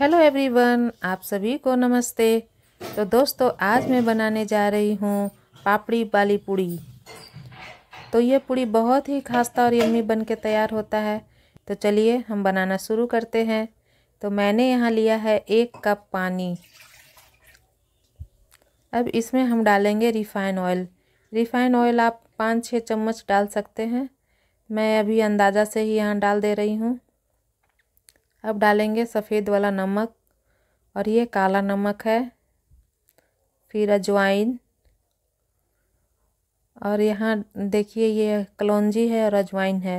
hello everyone आप सभी को नमस्ते तो दोस्तों आज मैं बनाने जा रही हूँ पापड़ी वाली पूड़ी तो ये पूड़ी बहुत ही खास्ता और यम्मी बन के तैयार होता है तो चलिए हम बनाना शुरू करते हैं तो मैंने यहाँ लिया है एक कप पानी अब इसमें हम डालेंगे रिफाइन ऑयल रिफाइन ऑयल आप पाँच छः चम्मच डाल सकते हैं मैं अभी अंदाज़ा से ही यहाँ डाल दे रही हूँ अब डालेंगे सफ़ेद वाला नमक और ये काला नमक है फिर अजवाइन और यहाँ देखिए ये कलौजी है और अजवाइन है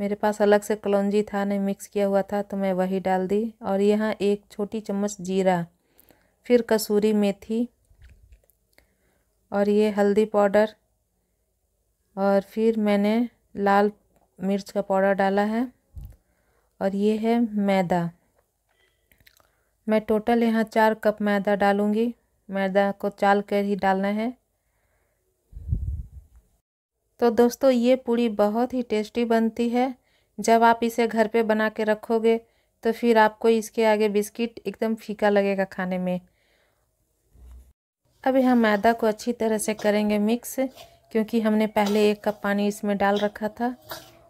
मेरे पास अलग से कलौजी था नहीं मिक्स किया हुआ था तो मैं वही डाल दी और यहाँ एक छोटी चम्मच जीरा फिर कसूरी मेथी और ये हल्दी पाउडर और फिर मैंने लाल मिर्च का पाउडर डाला है और ये है मैदा मैं टोटल यहाँ चार कप मैदा डालूँगी मैदा को चाल कर ही डालना है तो दोस्तों ये पूड़ी बहुत ही टेस्टी बनती है जब आप इसे घर पे बना के रखोगे तो फिर आपको इसके आगे बिस्किट एकदम फीका लगेगा खाने में अब यहाँ मैदा को अच्छी तरह से करेंगे मिक्स क्योंकि हमने पहले एक कप पानी इसमें डाल रखा था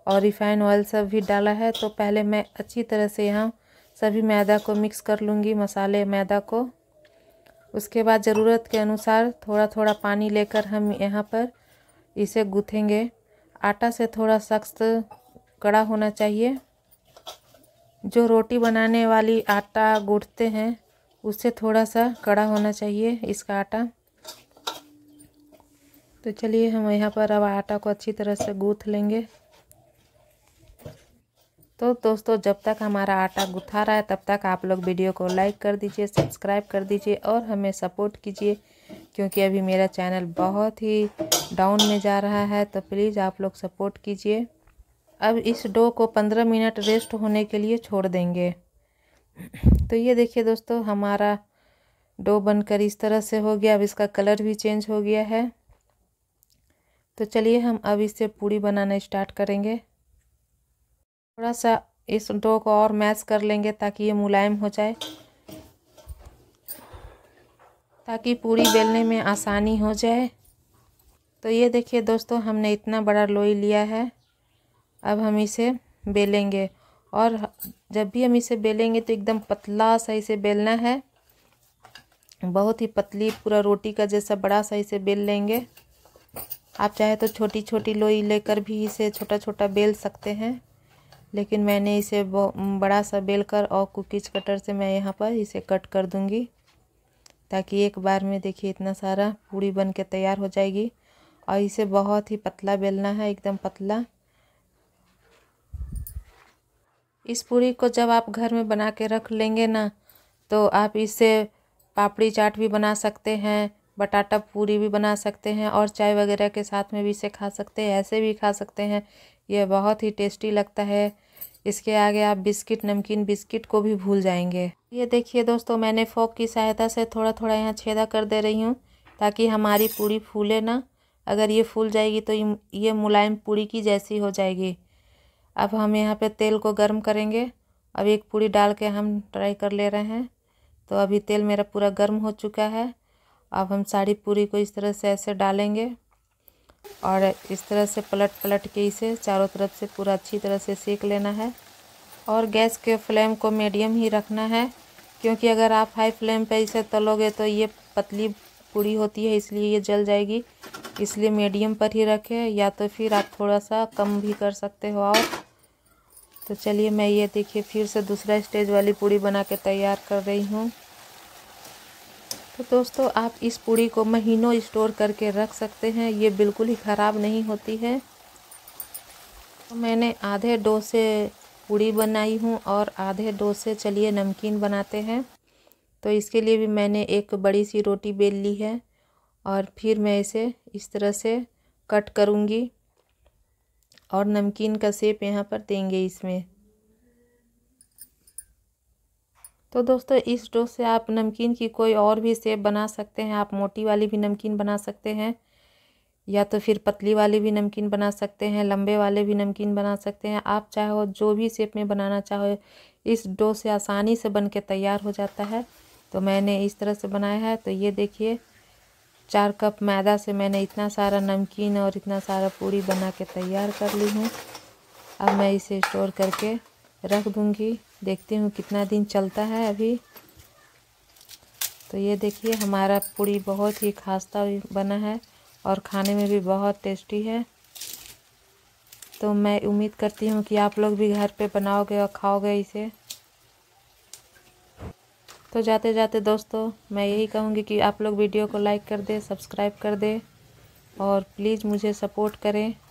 और रिफाइन ऑयल सब भी डाला है तो पहले मैं अच्छी तरह से यहाँ सभी मैदा को मिक्स कर लूँगी मसाले मैदा को उसके बाद ज़रूरत के अनुसार थोड़ा थोड़ा पानी लेकर हम यहाँ पर इसे गूँथेंगे आटा से थोड़ा सख्त कड़ा होना चाहिए जो रोटी बनाने वाली आटा गूँथते हैं उससे थोड़ा सा कड़ा होना चाहिए इसका आटा तो चलिए हम यहाँ पर अब आटा को अच्छी तरह से गूँथ लेंगे तो दोस्तों जब तक हमारा आटा गुथा रहा है तब तक आप लोग वीडियो को लाइक कर दीजिए सब्सक्राइब कर दीजिए और हमें सपोर्ट कीजिए क्योंकि अभी मेरा चैनल बहुत ही डाउन में जा रहा है तो प्लीज़ आप लोग सपोर्ट कीजिए अब इस डो को पंद्रह मिनट रेस्ट होने के लिए छोड़ देंगे तो ये देखिए दोस्तों हमारा डो बनकर इस तरह से हो गया अब इसका कलर भी चेंज हो गया है तो चलिए हम अब इससे पूड़ी बनाना स्टार्ट करेंगे थोड़ा सा इस डो को और मैश कर लेंगे ताकि ये मुलायम हो जाए ताकि पूरी बेलने में आसानी हो जाए तो ये देखिए दोस्तों हमने इतना बड़ा लोई लिया है अब हम इसे बेलेंगे और जब भी हम इसे बेलेंगे तो एकदम पतला सा इसे बेलना है बहुत ही पतली पूरा रोटी का जैसा बड़ा सा इसे बेल लेंगे आप चाहे तो छोटी छोटी लोई लेकर भी इसे छोटा छोटा बेल सकते हैं लेकिन मैंने इसे बड़ा सा बेलकर और कुकीज कटर से मैं यहाँ पर इसे कट कर दूँगी ताकि एक बार में देखिए इतना सारा पूड़ी बन के तैयार हो जाएगी और इसे बहुत ही पतला बेलना है एकदम पतला इस पूरी को जब आप घर में बना के रख लेंगे ना तो आप इसे पापड़ी चाट भी बना सकते हैं बटाटा पूरी भी बना सकते हैं और चाय वगैरह के साथ में भी इसे खा सकते हैं ऐसे भी खा सकते हैं यह बहुत ही टेस्टी लगता है इसके आगे आप बिस्किट नमकीन बिस्किट को भी भूल जाएंगे ये देखिए दोस्तों मैंने फोक की सहायता से थोड़ा थोड़ा यहाँ छेदा कर दे रही हूँ ताकि हमारी पूरी फूले ना अगर ये फूल जाएगी तो ये मुलायम पूरी की जैसी हो जाएगी अब हम यहाँ पे तेल को गर्म करेंगे अब एक पूरी डाल के हम ट्राई कर ले रहे हैं तो अभी तेल मेरा पूरा गर्म हो चुका है अब हम साड़ी पूरी को इस तरह से ऐसे डालेंगे और इस तरह से पलट पलट के इसे चारों तरफ से पूरा अच्छी तरह से सेक लेना है और गैस के फ्लेम को मीडियम ही रखना है क्योंकि अगर आप हाई फ्लेम पे इसे तलोगे तो ये पतली पूरी होती है इसलिए ये जल जाएगी इसलिए मीडियम पर ही रखें या तो फिर आप थोड़ा सा कम भी कर सकते हो और तो चलिए मैं ये देखिए फिर से दूसरा स्टेज वाली पूड़ी बना के तैयार कर रही हूँ तो दोस्तों आप इस पूड़ी को महीनों स्टोर करके रख सकते हैं ये बिल्कुल ही ख़राब नहीं होती है तो मैंने आधे डो से पूड़ी बनाई हूँ और आधे डो से चलिए नमकीन बनाते हैं तो इसके लिए भी मैंने एक बड़ी सी रोटी बेल ली है और फिर मैं इसे इस तरह से कट करूँगी और नमकीन का सेप यहाँ पर देंगे इसमें तो दोस्तों इस डो से आप नमकीन की कोई और भी सेप बना सकते हैं आप मोटी वाली भी नमकीन बना सकते हैं या तो फिर पतली वाली भी नमकीन बना सकते हैं लंबे वाले भी नमकीन बना सकते हैं आप चाहो जो भी सेप में बनाना चाहो इस डो से आसानी से बन के तैयार हो जाता है तो मैंने इस तरह से बनाया है तो ये देखिए चार कप मैदा से मैंने इतना सारा नमकीन और इतना सारा पूड़ी बना के तैयार कर ली हूँ अब मैं इसे स्टोर करके रख दूँगी देखती हूँ कितना दिन चलता है अभी तो ये देखिए हमारा पूड़ी बहुत ही खास्ता बना है और खाने में भी बहुत टेस्टी है तो मैं उम्मीद करती हूँ कि आप लोग भी घर पे बनाओगे और खाओगे इसे तो जाते जाते दोस्तों मैं यही कहूँगी कि आप लोग वीडियो को लाइक कर दें सब्सक्राइब कर दें और प्लीज़ मुझे सपोर्ट करें